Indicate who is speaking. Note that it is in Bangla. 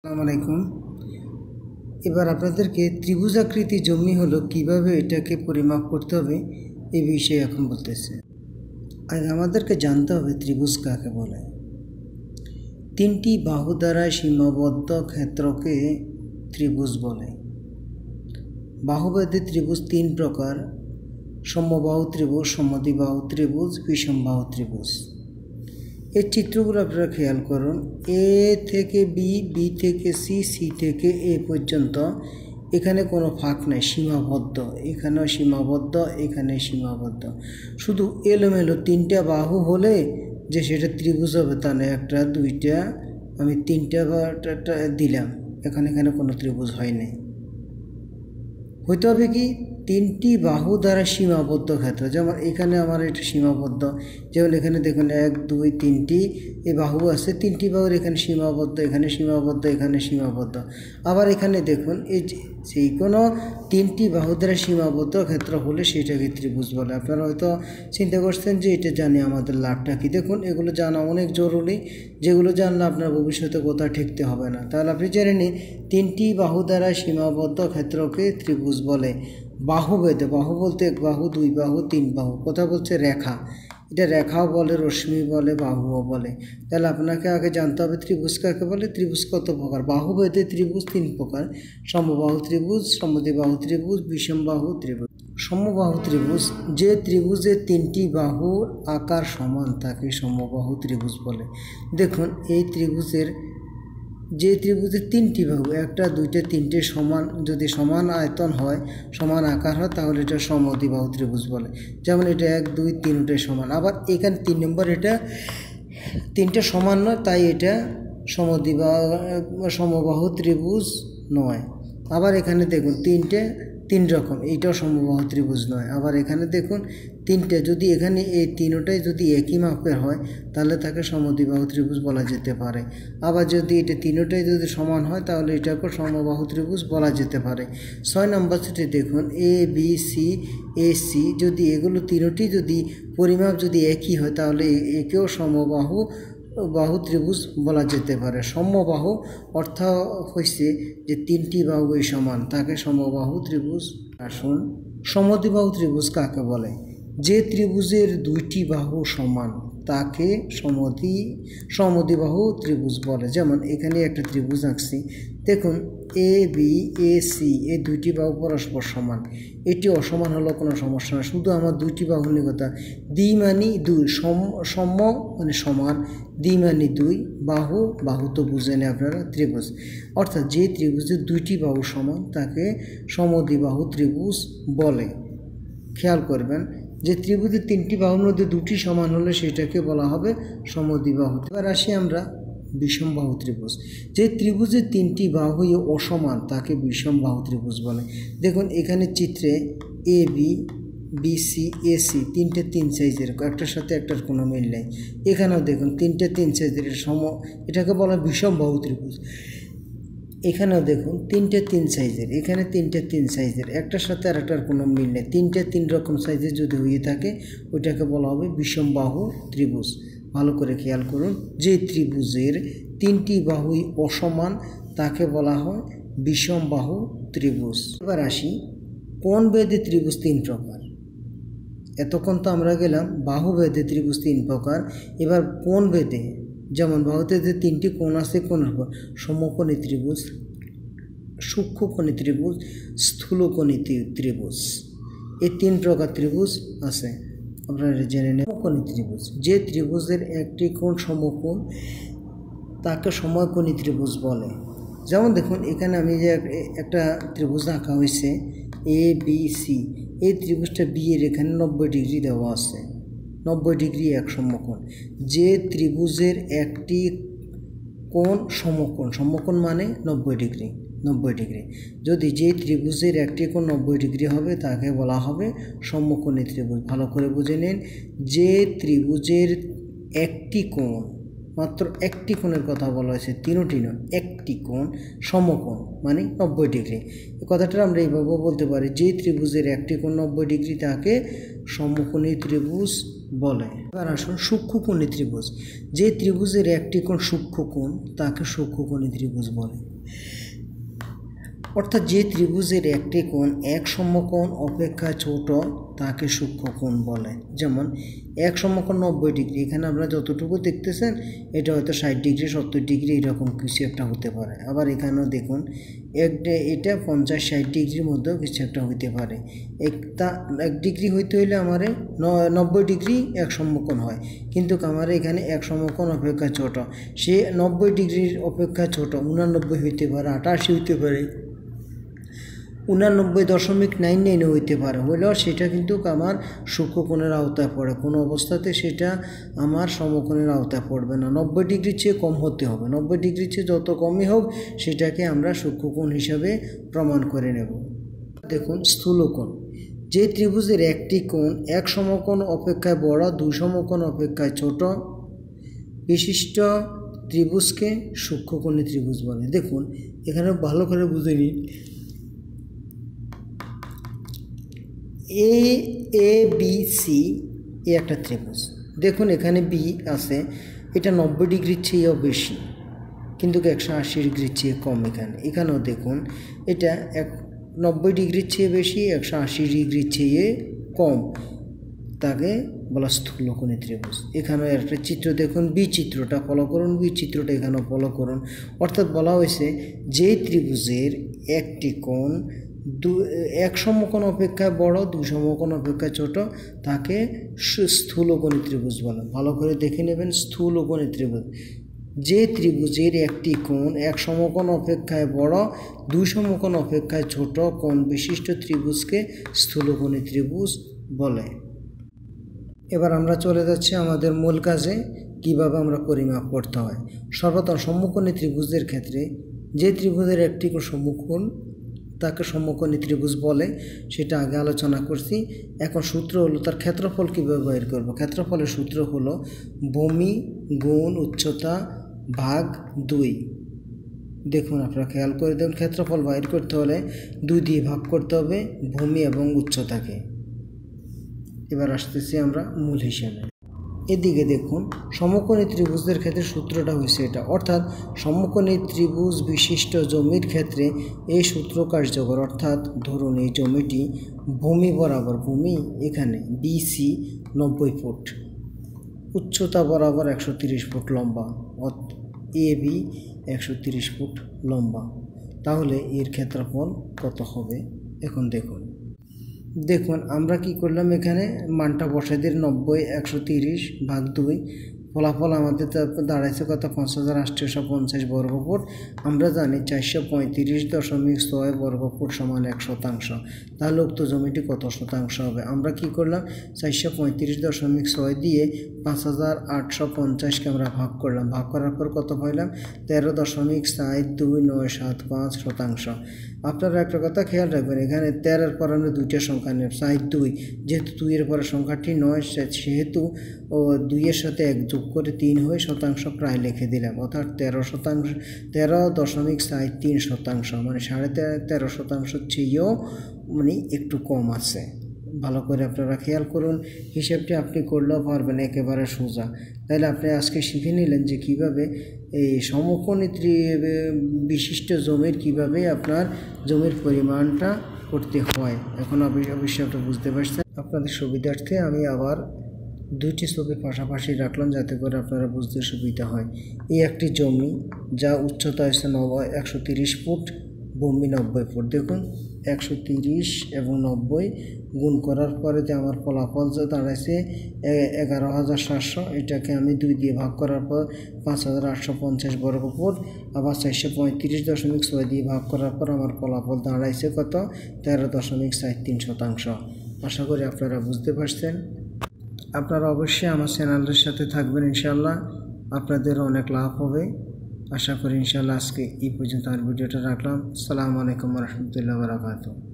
Speaker 1: আসসালামু আলাইকুম এবার আপনাদেরকে ত্রিভুজাকৃতি জমি হলো কিভাবে এটাকে পরিমাপ করতে হবে এ বিষয়ে এখন বলতেছে আগে আমাদেরকে জানতে হবে ত্রিভুজ কাকে বলে তিনটি বাহু দ্বারা সীমাবদ্ধ ক্ষেত্রকে ত্রিভুজ বলে বাহুবাদী ত্রিভুজ তিন প্রকার সমবাহু ত্রিভুজ সমদিবাহু ত্রিভুজ বিষমবাহু ত্রিভুজ এর চিত্রগুলো আপনারা খেয়াল করুন এ থেকে বি বি থেকে সি সি থেকে এ পর্যন্ত এখানে কোনো ফাঁক নাই সীমাবদ্ধ এখানেও সীমাবদ্ধ এখানে সীমাবদ্ধ শুধু এলোমেলো তিনটা বাহু হলে যে সেটা ত্রিভুজ হবে তা নয় একটা দুইটা আমি তিনটা দিলাম এখানে এখানে কোনো ত্রিভুজ হয় নাই হইতে হবে কি তিনটি বাহু দ্বারা সীমাবদ্ধ ক্ষেত্র যেমন এখানে আমার এটা সীমাবদ্ধ যেমন এখানে দেখুন এক দুই তিনটি এই বাহু আছে তিনটি বাহুর এখানে সীমাবদ্ধ এখানে সীমাবদ্ধ এখানে সীমাবদ্ধ আবার এখানে দেখুন এই যে কোনো তিনটি বাহু দ্বারা সীমাবদ্ধ ক্ষেত্র হলে সেটাকে ত্রিভুজ বলে আপনারা হয়তো চিন্তা করছেন যে এটা জানি আমাদের লাভটা কী দেখুন এগুলো জানা অনেক জরুরি যেগুলো জানলে আপনার ভবিষ্যতে কোথাও ঠেকতে হবে না তাহলে আপনি জেনে নিন তিনটি বাহু দ্বারা সীমাবদ্ধ ক্ষেত্রকে ত্রিভুজ বলে বাহু বেদে বাহু বলতে এক বাহু দুই বাহু তিন বাহু কথা বলছে রেখা এটা রেখাও বলে রশ্মি বলে বাহুও বলে তাহলে আপনাকে আগে জানতে হবে ত্রিভুজ কাকে বলে ত্রিভুজ কত প্রকার বাহু বেদে ত্রিভুজ তিন প্রকার সমবাহু ত্রিভুজ বাহু ত্রিভুজ বিষমবাহু ত্রিভুজ সমবাহু ত্রিভুজ যে ত্রিভুজে তিনটি বাহুর আকার সমান তাকে সমবাহু ত্রিভুজ বলে দেখুন এই ত্রিভুজের যে ত্রিভুজের তিনটি বাহু একটা দুইটা তিনটে সমান যদি সমান আয়তন হয় সমান আকার হয় তাহলে এটা সমদ্বিবাহু ত্রিভুজ বলে যেমন এটা এক দুই তিনটে সমান আবার এখানে তিন নম্বর এটা তিনটে সমান নয় তাই এটা সমদ্বিবাহ সমবাহু ত্রিভুজ নয় আবার এখানে দেখুন তিনটে তিন রকম এইটাও সম্ভবত ত্রিভুজ নয় আবার এখানে দেখুন তিনটে যদি এখানে এই তিনটাই যদি একই মাপের হয় তাহলে তাকে সমদ্বিবাহু ত্রিভুজ বলা যেতে পারে আবার যদি এটা তিনটাই যদি সমান হয় তাহলে এটাকে সমবাহু ত্রিভুজ বলা যেতে পারে ছয় নম্বর সেটি দেখুন A B C A C যদি এগুলো তিনটি যদি পরিমাপ যদি একই হয় তাহলে একেও সমবাহু বাহু ত্রিভুজ বলা যেতে পারে সমবাহু অর্থ হয়েছে যে তিনটি বাহুই সমান তাকে সমবাহু ত্রিভুজ আসুন সমদ্বিবাহু ত্রিভুজ কাকে বলে যে ত্রিভুজের দুইটি বাহু সমান তাকে সমদি সমদিবাহু ত্রিভুজ বলে যেমন এখানে একটা ত্রিভুজ আঁকছি দেখুন এ বি এ সি এই দুইটি বাহু পরস্পর সমান এটি অসমান হলো কোনো সমস্যা না শুধু আমার দুইটি বাহু কথা দ্বি মানি দুই সম সম মানে সমান দ্বি মানি দুই বাহু বাহু তো বুঝেন আপনারা ত্রিভুজ অর্থাৎ যে ত্রিভুজে দুইটি বাহু সমান তাকে সমদ্বিবাহু ত্রিভুজ বলে খেয়াল করবেন যে ত্রিভুজের তিনটি বাহুর মধ্যে দুটি সমান হলে সেটাকে বলা হবে সমদ্বিবাহু এবার আসি আমরা বিষমবাহু ত্রিভুজ যে ত্রিভুজের তিনটি বাহুই অসমান তাকে বিষমবাহু ত্রিভুজ বলে দেখুন এখানে চিত্রে এ বি বিসি এসি তিনটে তিন সাইজের একটার সাথে একটার কোনো মিল নেই এখানেও দেখুন তিনটে তিন সাইজের সম এটাকে বলা বিষমবাহু ত্রিভুজ এখানেও দেখুন তিনটে তিন সাইজের এখানে তিনটে তিন সাইজের একটার সাথে আর একটার কোনো মিল নেই তিনটে তিন রকম সাইজের যদি হয়ে থাকে ওইটাকে বলা হবে বিষমবাহু ত্রিভুজ ভালো করে খেয়াল করুন যে ত্রিভুজের তিনটি বাহুই অসমান তাকে বলা হয় বিষম বাহু ত্রিভুজ এবার আসি কোন বেদে ত্রিভুজ তিন প্রকার এতক্ষণ তো আমরা গেলাম বাহু বেদে ত্রিভুজ তিন প্রকার এবার কোন বেদে যেমন বাহুতে যে তিনটি কোণ আছে কোন সমকোণে ত্রিভুজ ত্রিভুজ সূক্ষ্মকোণী ত্রিভুজ স্থূলকোণী ত্রিভুজ এই তিন প্রকার ত্রিভুজ আছে আপনারা জেনে নেন সমকোণী ত্রিভুজ যে ত্রিভুজের একটি কোণ সমকোণ তাকে সময়কোণী ত্রিভুজ বলে যেমন দেখুন এখানে আমি যে একটা ত্রিভুজ আঁকা হয়েছে এ বি সি এই ত্রিভুজটা বি এর এখানে নব্বই ডিগ্রি দেওয়া আছে নব্বই ডিগ্রি এক সমকোণ যে ত্রিভুজের একটি কোণ সমকোণ সমকোণ মানে নব্বই ডিগ্রি নব্বই ডিগ্রি যদি যেই ত্রিভুজের একটি কোণ নব্বই ডিগ্রি হবে তাকে বলা হবে সম্মুখণী ত্রিভুজ ভালো করে বুঝে নিন যে ত্রিভুজের একটি কোণ মাত্র একটি কোণের কথা বলা হয়েছে তিনটি নয় একটি কোণ সমকোণ মানে নব্বই ডিগ্রি এই কথাটা আমরা এইভাবে বলতে পারি যে ত্রিভুজের একটি কোণ নব্বই ডিগ্রি তাকে সমকোণী ত্রিভুজ বলে এবার আসুন সূক্ষ্মকোণী ত্রিভুজ যে ত্রিভুজের একটি কোণ সূক্ষ্মকোণ তাকে সূক্ষ্মকোণী ত্রিভুজ বলে অর্থাৎ যে ত্রিভুজের একটি কোণ এক সমকোণ অপেক্ষা ছোট তাকে সূক্ষ্ম কোণ বলে যেমন এক সমকোণ নব্বই ডিগ্রি এখানে আমরা যতটুকু দেখতেছেন এটা হয়তো ষাট ডিগ্রি সত্তর ডিগ্রি এরকম কিছু একটা হতে পারে আবার এখানেও দেখুন এক এটা পঞ্চাশ ষাট ডিগ্রির মধ্যেও কিছু একটা হতে পারে একটা এক ডিগ্রি হইতে হইলে আমার নব্বই ডিগ্রি এক সমকোণ হয় কিন্তু আমার এখানে এক সমকোণ অপেক্ষা ছোট সে নব্বই ডিগ্রির অপেক্ষা ছোট উনানব্বই হইতে পারে আটাশি হইতে পারে উনানব্বই দশমিক নাইন নাইনে হইতে পারে হইল সেটা কিন্তু আমার সূক্ষ্মকোণের আওতায় পড়ে কোনো অবস্থাতে সেটা আমার সমকোণের আওতায় পড়বে না নব্বই ডিগ্রির চেয়ে কম হতে হবে নব্বই ডিগ্রির চেয়ে যত কমই হোক সেটাকে আমরা সূক্ষ্মকোণ হিসাবে প্রমাণ করে নেব দেখুন স্থূলকোণ যে ত্রিভুজের একটি কোণ এক সমকোণ অপেক্ষায় বড় দুই সমকোণ অপেক্ষায় ছোট বিশিষ্ট ত্রিভুজকে সূক্ষ্মকোণী ত্রিভুজ বলে দেখুন এখানে ভালো করে বুঝে নিন এ এ বি সি এ একটা ত্রিভুজ দেখুন এখানে বি আছে এটা নব্বই ডিগ্রির চেয়েও বেশি কিন্তু একশো আশি ডিগ্রির চেয়ে কম এখানে এখানেও দেখুন এটা এক নব্বই ডিগ্রির চেয়ে বেশি একশো আশি ডিগ্রির চেয়ে কম তাকে বলা স্থূলকোণী ত্রিভুজ এখানেও একটা চিত্র দেখুন বি চিত্রটা ফলো করুন বি চিত্রটা এখানেও ফলো করুন অর্থাৎ বলা হয়েছে যে ত্রিভুজের একটি কোণ দু এক সমকোণ অপেক্ষায় বড় দুই সমকোণ অপেক্ষায় ছোট তাকে স্থূলকোণী ত্রিভুজ বলে ভালো করে দেখে নেবেন স্থূলকোণী ত্রিভুজ যে ত্রিভুজের একটি কোণ এক সমকোণ অপেক্ষায় বড় দুই সমকোণ অপেক্ষায় ছোট কোণ বিশিষ্ট ত্রিভুজকে স্থূল স্থূলকোণী ত্রিভুজ বলে এবার আমরা চলে যাচ্ছি আমাদের মূল কাজে কীভাবে আমরা পরিমাপ করতে হয় সর্বপ্রথম সম্মুখণী ত্রিভুজের ক্ষেত্রে যে ত্রিভুজের একটি সম্মুখণ তাকে সমকোণী ত্রিভুজ বলে সেটা আগে আলোচনা করছি এখন সূত্র হলো তার ক্ষেত্রফল কীভাবে ব্যবহার করব ক্ষেত্রফলের সূত্র হলো ভূমি গুণ উচ্চতা ভাগ দুই দেখুন আপনারা খেয়াল করে দেখুন ক্ষেত্রফল বাইর করতে হলে দুই দিয়ে ভাগ করতে হবে ভূমি এবং উচ্চতাকে এবার আসতেছি আমরা মূল হিসাবে এদিকে দেখুন সমকোণী ত্রিভুজের ক্ষেত্রে সূত্রটা হয়েছে এটা অর্থাৎ সমকোণী ত্রিভুজ বিশিষ্ট জমির ক্ষেত্রে এই সূত্র কার্যকর অর্থাৎ ধরুন এই জমিটি ভূমি বরাবর ভূমি এখানে বিসি নব্বই ফুট উচ্চতা বরাবর একশো ফুট লম্বা এ বি একশো ফুট লম্বা তাহলে এর ক্ষেত্রফল কত হবে এখন দেখুন দেখুন আমরা কি করলাম এখানে মানটা বসাই দিই নব্বই একশো তিরিশ ভাগ দুই ফলাফল আমাদের দাঁড়াইছে কত পাঁচ হাজার আটশোশো পঞ্চাশ বর্গফুট আমরা জানি চারশো পঁয়ত্রিশ দশমিক ছয় বর্গফুট সমান এক শতাংশ তাহলে উক্ত জমিটি কত শতাংশ হবে আমরা কি করলাম চারশো পঁয়ত্রিশ দশমিক ছয় দিয়ে পাঁচ হাজার আটশো পঞ্চাশকে আমরা ভাগ করলাম ভাগ করার পর কত পাইলাম তেরো দশমিক চার দুই নয় সাত পাঁচ শতাংশ আপনারা একটা কথা খেয়াল রাখবেন এখানে তেরোর পর আমরা দুইটা সংখ্যা নেব সাই দুই যেহেতু দুইয়ের পরে সংখ্যাটি নয় সেহেতু ও দুইয়ের সাথে এক যোগ করে তিন হয়ে শতাংশ প্রায় লিখে দিলাম অর্থাৎ তেরো শতাংশ তেরো দশমিক সাই তিন শতাংশ মানে সাড়ে তেরো শতাংশ চেয়েও মানে একটু কম আছে ভালো করে আপনারা খেয়াল করুন হিসেবটি আপনি করলেও পারবেন একেবারে সোজা তাহলে আপনি আজকে শিখে নিলেন যে কিভাবে এই সমকোণী বিশিষ্ট জমির কিভাবে আপনার জমির পরিমাণটা করতে হয় এখন আপনি অবশ্যই আপনি বুঝতে পারছেন আপনাদের সুবিধার্থে আমি আবার দুইটি ছবি পাশাপাশি রাখলাম যাতে করে আপনারা বুঝতে সুবিধা হয় এই একটি জমি যা উচ্চতা হয়েছে নব একশো ফুট ভূমি নব্বই ফুট দেখুন একশো তিরিশ এবং নব্বই গুণ করার পরেতে আমার ফলাফল যে দাঁড়াইছে এগারো হাজার সাতশো এটাকে আমি দুই দিয়ে ভাগ করার পর পাঁচ হাজার আটশো পঞ্চাশ বর্গ ফুট আবার চারশো পঁয়ত্রিশ দশমিক ছয় দিয়ে ভাগ করার পর আমার ফলাফল দাঁড়াইছে কত তেরো দশমিক সাত তিন শতাংশ আশা করি আপনারা বুঝতে পারছেন আপনারা অবশ্যই আমার চ্যানেলের সাথে থাকবেন ইনশাল্লাহ আপনাদের অনেক লাভ হবে आशा करी इनशाला आज के पर्यटन और भिडियो रखल सलैकुम वरहमदुल्ला वरकू